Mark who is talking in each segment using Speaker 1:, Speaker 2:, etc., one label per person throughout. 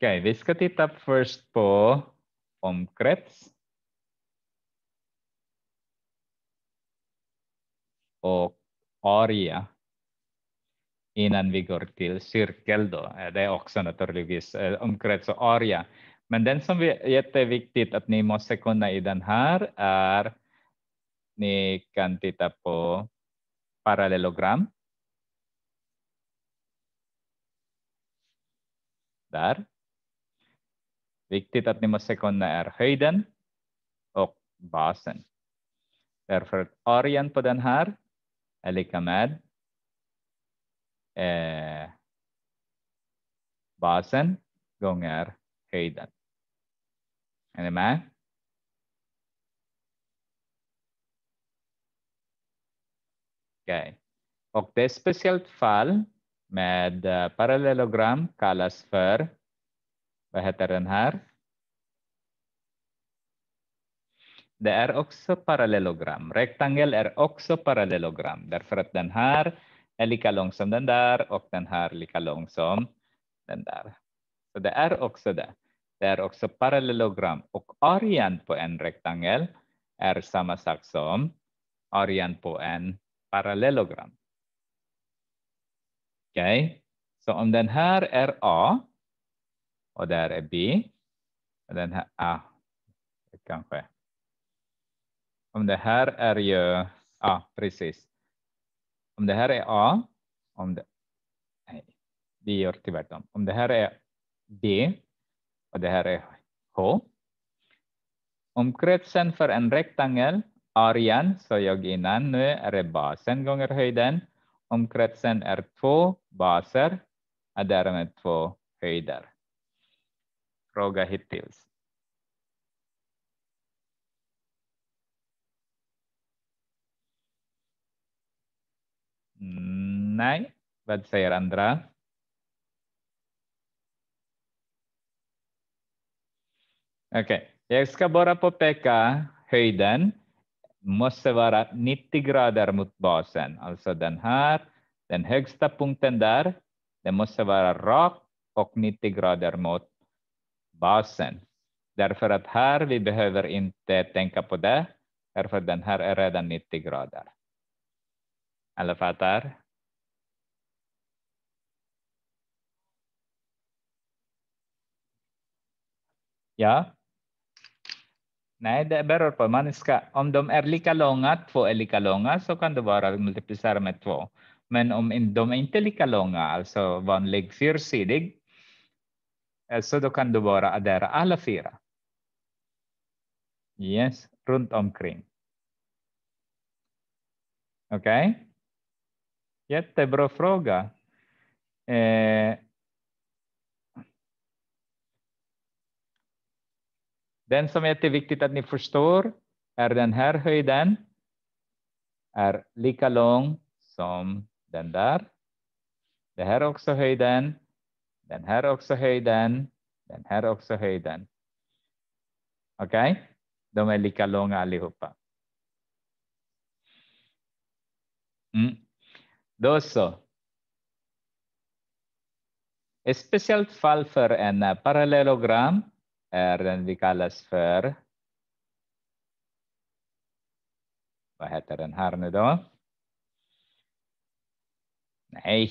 Speaker 1: Okej, okay, vi ska titta först på omkrets. Och area. Innan vi går till cirkel då, det är också naturligtvis eh, omkrets och area. Men den som är jätteviktigt att ni måste kunna i den här är ni kan titta på parallellogram. Där. Viktigt att ni måste kunna är höjden och basen. Därför att arean på den här är lika med eh, basen gånger höjden. Är ni med? Okej. Okay. Och det speciellt fall med eh, parallellogram kallas för vad heter den här? Det är också parallellogram. Rektangel är också parallellogram därför att den här är lika lång som den där och den här lika lång som den där. Så det är också det. Det är också parallellogram och arean på en rektangel är samma sak som arean på en parallellogram. Okej, okay. så om den här är A och där är B. Och Den här A kanske. Om det här är ju A, precis. Om det här är A, om det, nej, vi gör tvärtom. Om det här är B och det här är H. Om kretsen för en rektangel, arean, så jag innan nu, är det basen gånger höjden. Om kretsen är två baser, är därmed två höjder fråga hittills. Mm, nej, vad säger andra? Okej, okay. jag ska bara påpeka höjden måste vara 90 grader mot basen, alltså den här, den högsta punkten där, den måste vara rak och 90 grader mot basen. Därför att här vi behöver inte tänka på det, därför den här är redan 90 grader. Alla fattar? Ja. Nej, det beror på. Man ska, om de är lika långa, två är lika långa, så kan du bara multiplicera med två. Men om de inte är lika långa, alltså vanlig fyrsidig, så då kan du bara addera alla fyra. Yes, runt omkring. Okej? Okay. Jättebra fråga. Eh, den som är jätteviktigt att ni förstår är den här höjden är lika lång som den där. Det här är också höjden den här är också höjden. Den här är också höjden. Okej? Okay? De är lika långa allihopa. Mm. Då så. Ett speciellt fall för en eh, parallellogram är den vi kallas för... Vad heter den här nu då? Nej,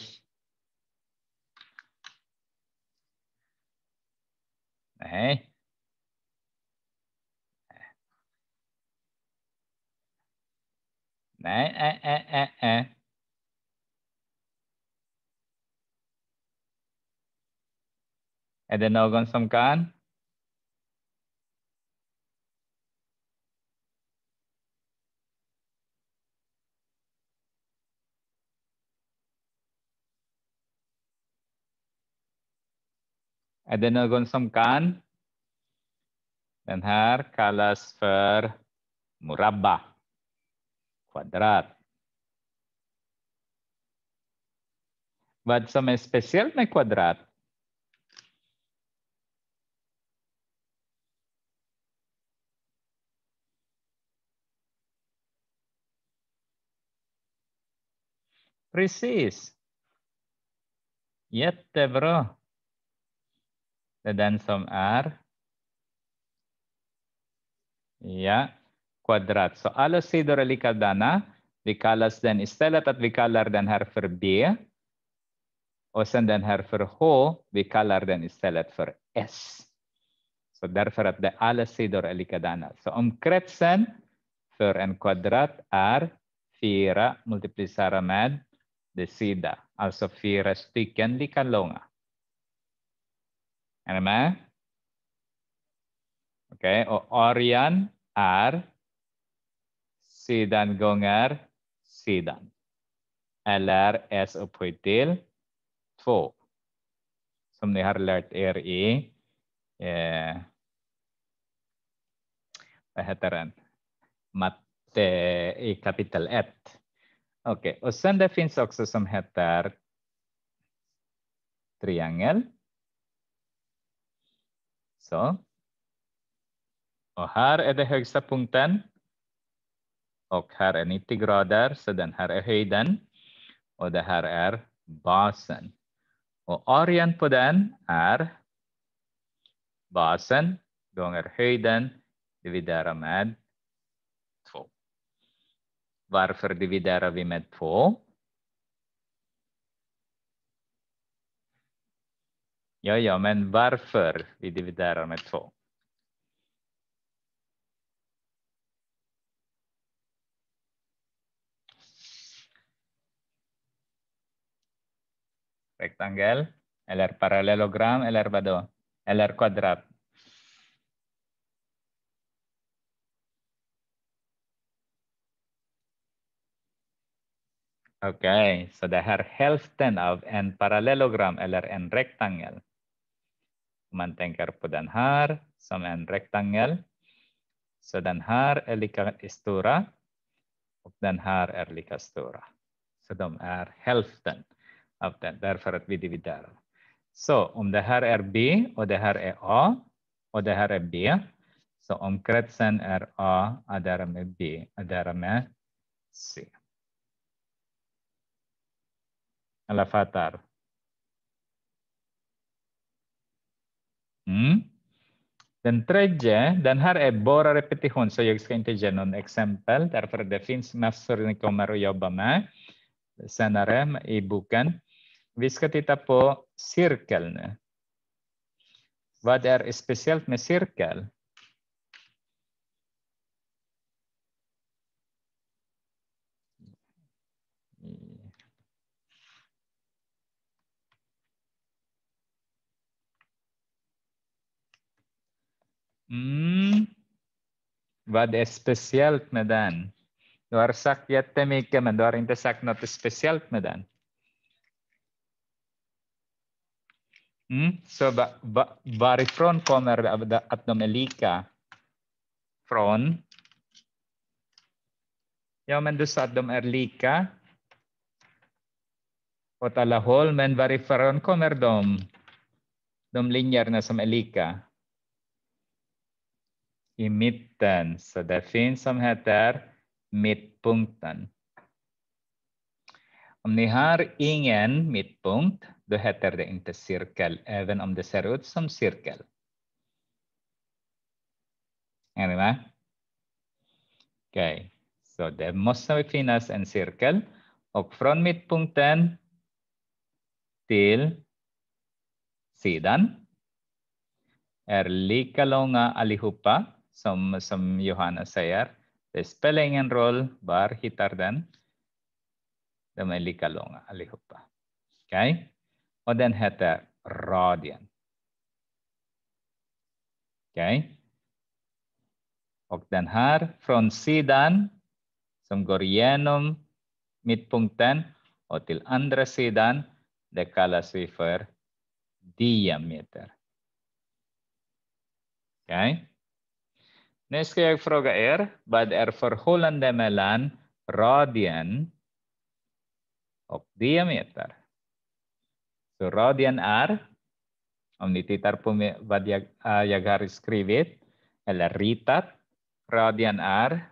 Speaker 1: Đấy. Đấy, à, e, à, e, à, e, à. Adenogonsamkan. Adenogonsamkan. Adenogonsamkan. Den här kallas för murabba, kvadrat. Vad som är speciellt med kvadrat Precis. Jättebra. Det är den som är Yeah. Quadrat. So alles sidor elikaldana, Vicalas den istället att vi kallar den här för B och sen den här för H, vi kallar den istället för S. Så därför att det alla sidor är likadana. Så om kretsen för en kvadrat är 4 multiplicerat med det sida, alltså fyra stycken lika långa. Är ni med? Okej, okay, och arian är sidan gånger sidan. Eller s upphöjt till 2. Som ni har lärt er i eh, vad heter den? Matte i kapitel 1. Okej, okay. och sen det finns också som heter triangel. Så. Och här är det högsta punkten. Och här är 90 grader, så den här är höjden. Och det här är basen. Och arean på den är basen gånger höjden dividerat med 2. Varför dividerar vi med 2? Ja, ja, men varför vi dividerar med 2? rectangle, LR parallelogram, LR vad då? LR kvadrat. Okay, så det här hälften av en parallellogram eller en rektangel. Om man tänker på den här som en rektangel. Så den här är lika stora och den här är lika stora. Så de är hälften av den, därför att vi dividerar. Så om det här är B och det här är A och det här är B. Så om kretsen är A och därmed B och därmed C. Alla fattar? Mm. Den tredje, den här är bara repetition, så jag ska inte ge någon exempel, därför det finns massor ni kommer att jobba med senare i boken. Vi ska titta på cirkel nu. Vad är speciellt med cirkel? Mm. Vad är speciellt med den? Du har sagt jättemycket, men du har inte sagt något speciellt med den. Mm. Så va, va, varifrån kommer att de är lika? Från? Ja, men du sa att de är lika åt alla håll, men varifrån kommer de? De linjerna som är lika? I mitten, så det finns som heter mittpunkten. Om ni har ingen mittpunkt då heter det inte cirkel, även om det ser ut som cirkel. Är ni med? Okej, okay. så det måste finnas en cirkel och från mittpunkten till sidan är lika långa allihopa som, som Johanna säger. Det spelar ingen roll var hittar den. De är lika långa allihopa. Okej? Okay? och den heter radien. Okay. Och den här från sidan som går igenom mittpunkten och till andra sidan, det kallas vi för diameter. Okay. Nu ska jag fråga er, vad är förhållandet mellan radien och diameter? Så radien är, om ni tittar på vad jag, eh, jag har skrivit eller ritat, radien är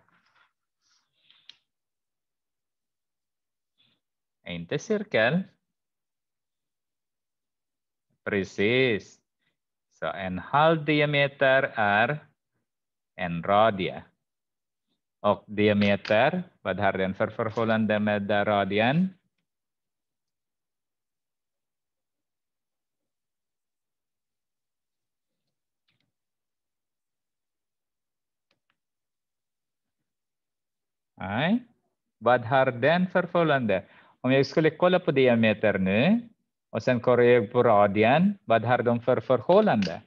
Speaker 1: inte cirkel. Precis. Så en halv diameter är en radie. Och diameter, vad har den för förhållande med radien? Nej. Vad har den för förhållande? Om jag skulle kolla på diameter nu och sen kollar jag på radien. Vad har de för förhållande?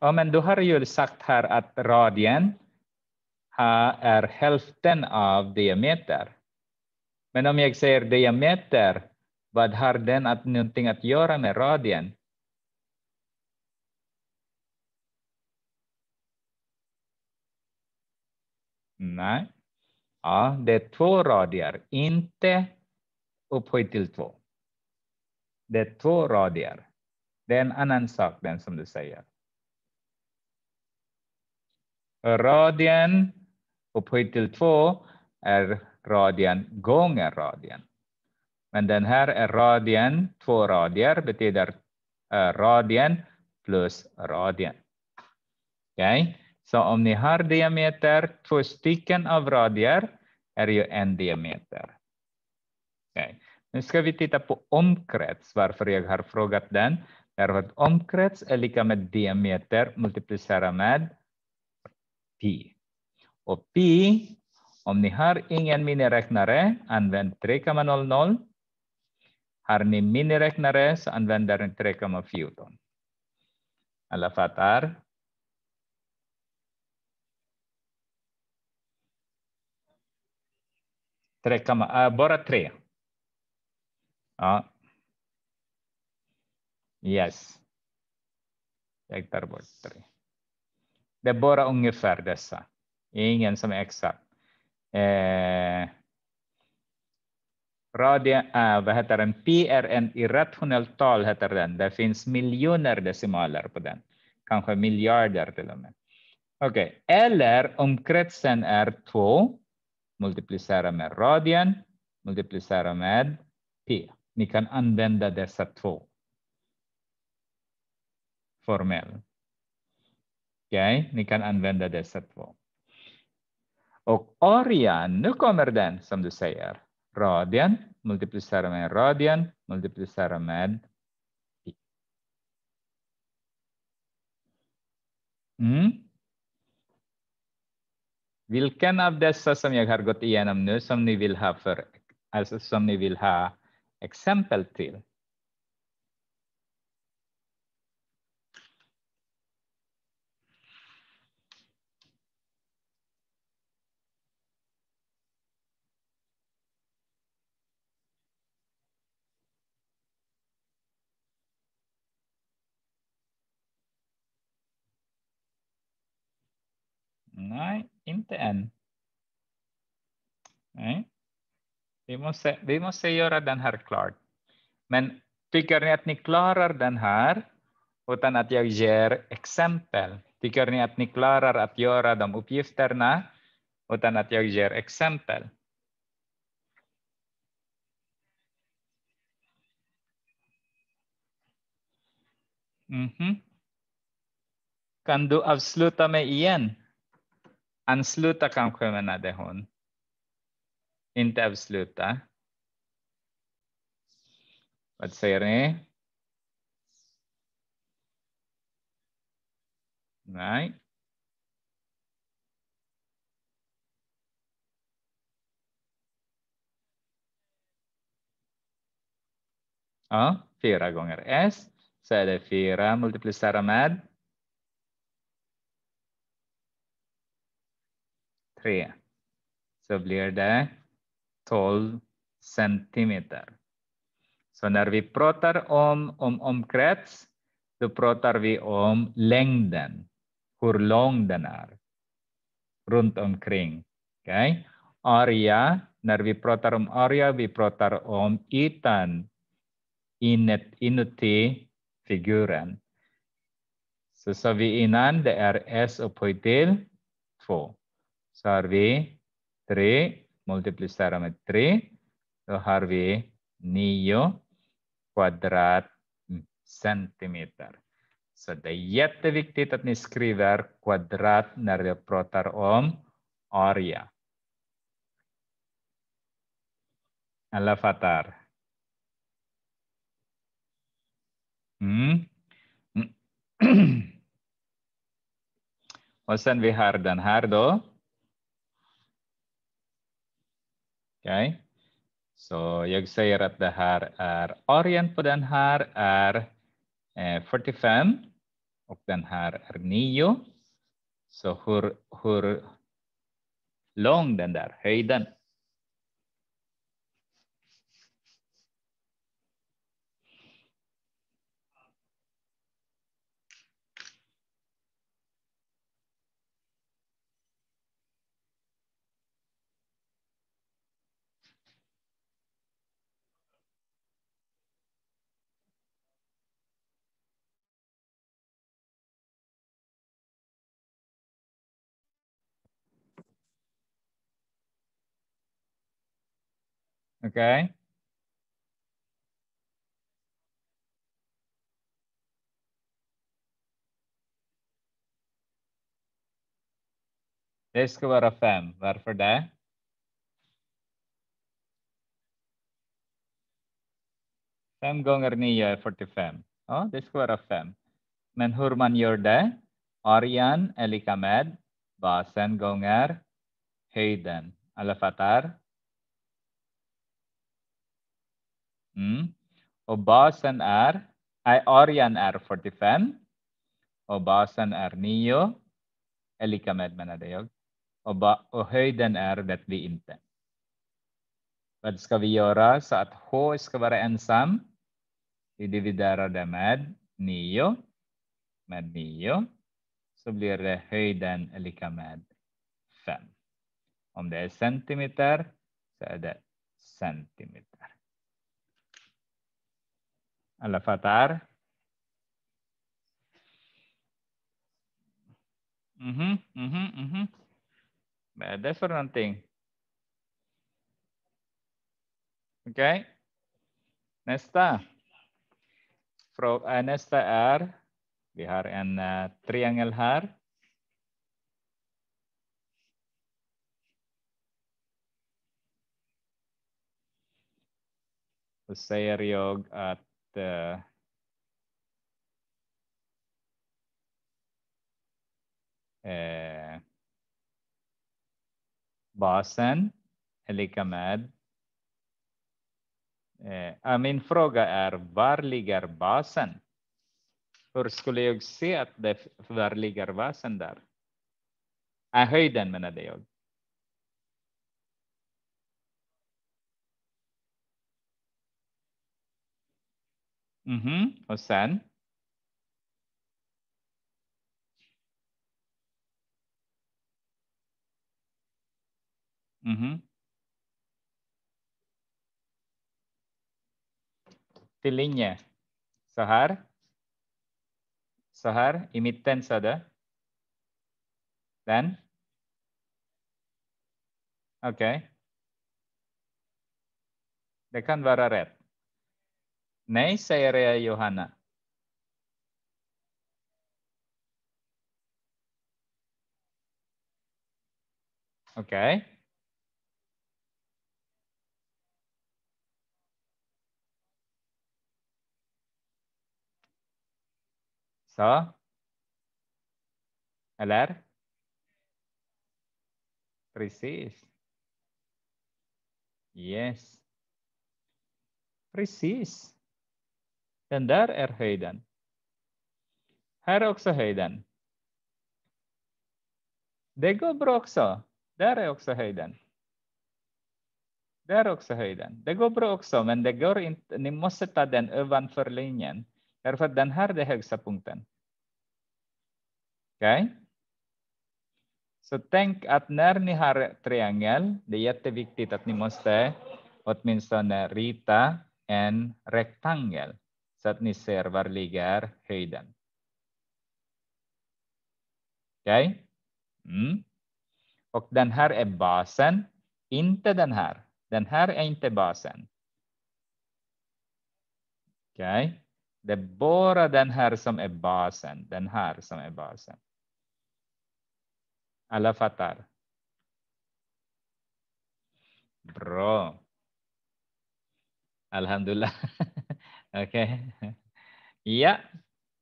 Speaker 1: Ja, men du har ju sagt här att radien är hälften av diameter. Men om jag säger diameter, vad har den att någonting att göra med radien? Nej. Ja, det är två radier, inte upphöjt till två. Det är två radier. Det är en annan sak, den som du säger. Radien upphöjt till två är radien gånger radien. Men den här är radien, två radier betyder eh, radien plus radien. Okej? Okay? Så om ni har diameter, två stycken av radier är ju en diameter. Okay. Nu ska vi titta på omkrets, varför jag har frågat den. Därför att omkrets är lika med diameter multiplicerat med pi. Och pi, om ni har ingen miniräknare, använd 3,00. Har ni miniräknare så använder ni 3,14. Alla fattar? Sträcka man, äh, eh, bara tre. Ja. Yes. Jag tar bort tre. Det är bara ungefär dessa. Ingen som är exakt. Eh, radien, äh, eh, vad heter den? Pi är en irrationellt tal, heter den. Det finns miljoner decimaler på den. Kanske miljarder till och med. Okej, okay. eller om kretsen är två multiplicera med radien, multiplicera med p. Ni kan använda dessa två. Formell. Okej, okay? ni kan använda dessa två. Och arean, nu kommer den som du säger. Radien, multiplicera med radien, multiplicera med pi. Mm. Vilken av dessa som jag har gått igenom nu som ni vill ha, för, alltså som ni vill ha exempel till? Vi måste, vi måste göra den här klar. Men tycker ni att ni klarar den här utan att jag ger exempel? Tycker ni att ni klarar att göra de uppgifterna utan att jag ger exempel? Mm -hmm. Kan du avsluta mig igen? Ansluta kanske menade hon. Inte avsluta. Vad säger ni? Nej. Ja, fyra gånger S. Så är det fyra multiplicerat med tre. Så blir det 12 centimeter. Så när vi pratar om, om omkrets, då pratar vi om längden, hur lång den är runt omkring. Okay? Area, när vi pratar om area, vi pratar om ytan inuti figuren. Så sa vi innan, det är S upphöjt till 2. Så har vi 3 Multiplicera med 3. Då har vi 9 kvadratcentimeter. Så det är jätteviktigt att ni skriver kvadrat när vi pratar om area. Alla fattar? Mm. Och sen vi har den här då. Okay. Så jag säger att det här är arien på den här är 45 eh, och den här är 9. Så hur, hur lång den där höjden Okay. Det ska vara fem. Varför det? Fem gånger nio är 45. Ja, det ska vara fem. Men hur man gör det? Arean är lika med basen gånger höjden. Alla fattar? Mm. Och basen är, nej, arean är 45 och basen är 9. Är lika med menade jag. Och, och höjden är vet vi inte. Vad ska vi göra så att H ska vara ensam? Vi dividerar det med 9. Med 9 så blir det höjden är lika med 5. Om det är centimeter så är det centimeter. al avatar. uh-huh, uh But that's for nothing. Okay. Nesta. From uh, eh, Nesta R, we are in uh, nah, triangle R. Husayar Yog at eh, eh, eh, basen är lika med eh, min fråga är var ligger basen? Hur skulle jag se att det var ligger basen där? höjden menade jag. Mhm, Hasan. -hmm. Feelingnya. Mm-hmm. Sahar. Sahar, imiten ada. Dan? Oke. Okay. Dekan vara red. Nay, Jere ja Johanna. Okay. So, alar, Precise. Yes, Precise. Den där är höjden. Här är också höjden. Det går bra också. Där är också höjden. Där är också höjden. Det går bra också, men det går inte. Ni måste ta den ovanför linjen. Därför att den här är den högsta punkten. Okej? Okay? Så tänk att när ni har triangel, det är jätteviktigt att ni måste åtminstone rita en rektangel så att ni ser var ligger höjden. Okej? Okay? Mm. Och den här är basen, inte den här. Den här är inte basen. Okej? Okay? Det är bara den här som är basen, den här som är basen. Alla fattar? Bra. Alhamdulillah. Okej. Okay. Ja,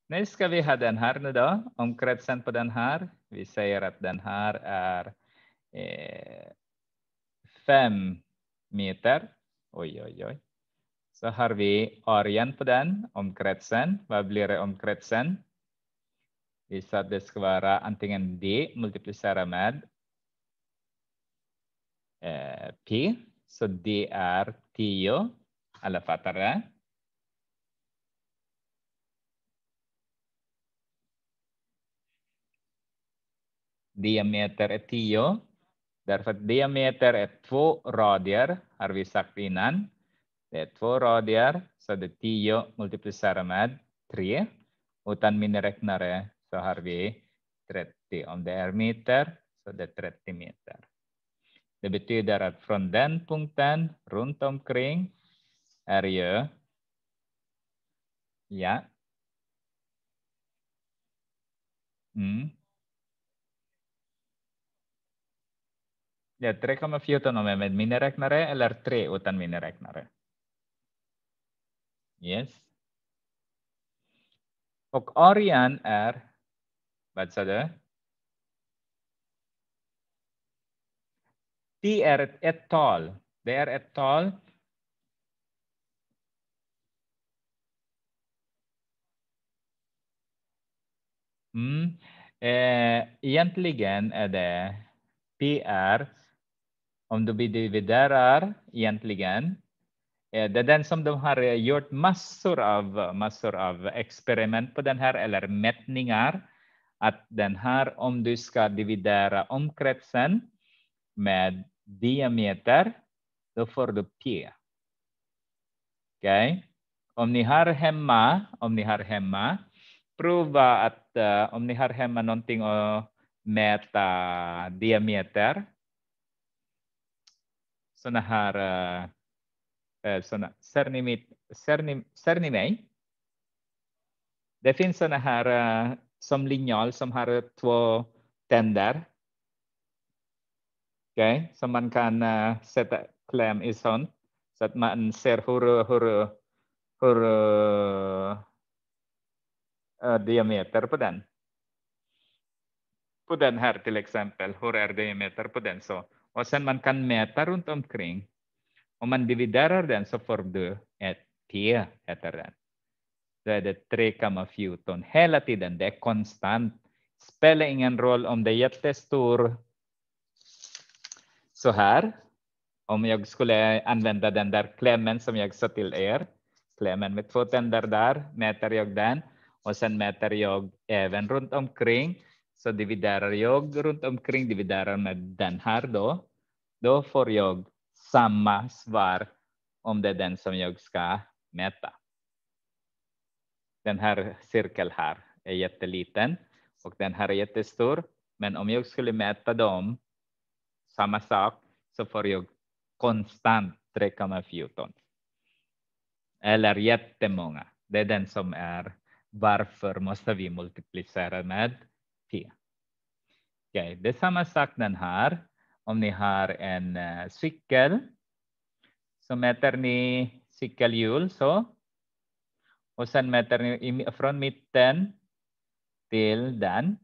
Speaker 1: nu ska vi ha den här nu då. Omkretsen på den här. Vi säger att den här är eh, fem meter. Oj, oj, oj. Så har vi arean på den, omkretsen. Vad blir det omkretsen? Vi sa att det ska vara antingen D multiplicerat med eh, P. Så D är 10. Alla fattar det? diameter är 10. Därför att diameter är två radier, har vi sagt innan. Det är två radier, så det är 10 multiplicerat med 3. Utan miniräknare så har vi 30. Om det är meter så det är 30 meter. Det betyder att från den punkten runt omkring är ju ja, mm, Ja, 3,14 om jag med miniräknare eller 3 utan miniräknare. Yes. Och arean är, vad sa du? T är ett, ett tal. Det är ett tal. Mm. Eh, egentligen är det PR om du dividerar egentligen, eh, det är den som de har eh, gjort massor av, massor av experiment på den här, eller mätningar, att den här, om du ska dividera omkretsen med diameter, då får du P. Okej? Okay? Om ni har hemma, om ni har hemma, prova att uh, om ni har hemma någonting att mäta diameter, Såna här eh, eh, Ser ni cernimit, cernim, cernimej. Det finns såna här eh, som linjal som har två tänder. okay? som man kan eh, sätta kläm i sånt så att man ser hur, hur, hur uh, diameter på den. På den här till exempel, hur är diameter på den? Så och sen man kan mäta runt omkring. Om man dividerar den så får du ett T, heter den. Då är det 3,14 hela tiden. Det är konstant. Spelar ingen roll om det är jättestor så här. Om jag skulle använda den där klämmen som jag sa till er, klämmen med två tänder där, mäter jag den och sen mäter jag även runt omkring så dividerar jag runt omkring, dividerar med den här då. Då får jag samma svar om det är den som jag ska mäta. Den här cirkeln här är jätteliten och den här är jättestor. Men om jag skulle mäta dem, samma sak, så får jag konstant 3,14. Eller jättemånga. Det är den som är varför måste vi multiplicera med P. Okay, det är samma sak den här. Om ni har en eh, cykel så mäter ni cykelhjul så. Och sen mäter ni från mitten till den.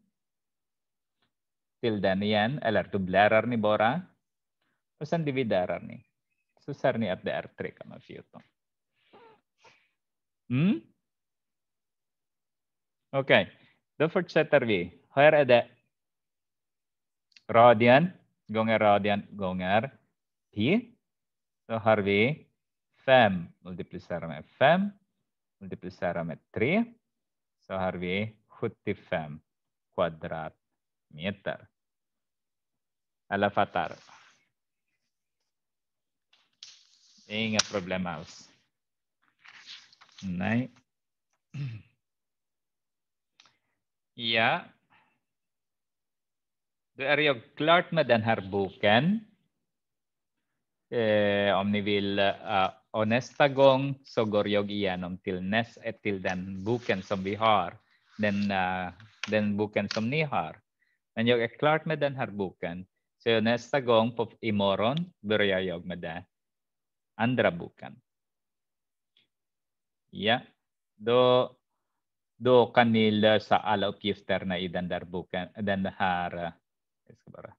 Speaker 1: Till den igen, eller dubblerar ni bara. Och sen dividerar ni. Så ser ni att det är 3,14. Mm? Okej, okay. då fortsätter vi här är det radien gånger radien gånger pi. Då har vi 5 multiplicerat med 5 multiplicerat med 3. Så har vi 75 kvadratmeter. Alla fattar? inga problem alls. Nej. Ja, då är jag klart med den här boken. Eh, om ni vill. Uh, och nästa gång så går jag igenom till, näst, eh, till den boken som vi har. Den, uh, den boken som ni har. Men jag är klart med den här boken. Så nästa gång på, imorgon börjar jag med den andra boken. Ja, då, då kan ni lösa alla uppgifterna i den där boken, den här es qué para